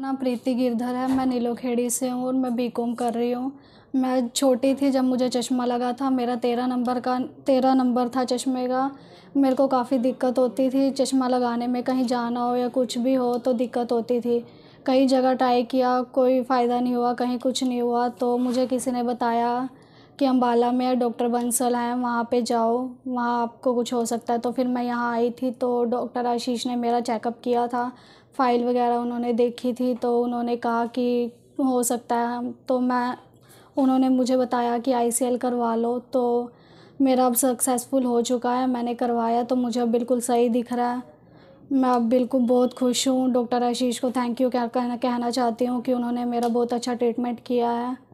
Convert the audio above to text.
नाम प्रीति गिरधर है मैं नीलोखेड़ी से हूँ और मैं बीकॉम कर रही हूँ मैं छोटी थी जब मुझे चश्मा लगा था मेरा तेरह नंबर का तेरह नंबर था चश्मे का मेरे को काफ़ी दिक्कत होती थी चश्मा लगाने में कहीं जाना हो या कुछ भी हो तो दिक्कत होती थी कई जगह ट्राई किया कोई फ़ायदा नहीं हुआ कहीं कुछ नहीं हुआ तो मुझे किसी ने बताया कि अम्बाला में डॉक्टर बंसल हैं वहाँ पे जाओ वहाँ आपको कुछ हो सकता है तो फिर मैं यहाँ आई थी तो डॉक्टर आशीष ने मेरा चेकअप किया था फ़ाइल वगैरह उन्होंने देखी थी तो उन्होंने कहा कि हो सकता है तो मैं उन्होंने मुझे बताया कि आई करवा लो तो मेरा अब सक्सेसफुल हो चुका है मैंने करवाया तो मुझे अब बिल्कुल सही दिख रहा है मैं अब बिल्कुल बहुत खुश हूँ डॉक्टर आशीष को थैंक यू क्या कहना कहना चाहती हूँ कि उन्होंने मेरा बहुत अच्छा ट्रीटमेंट किया है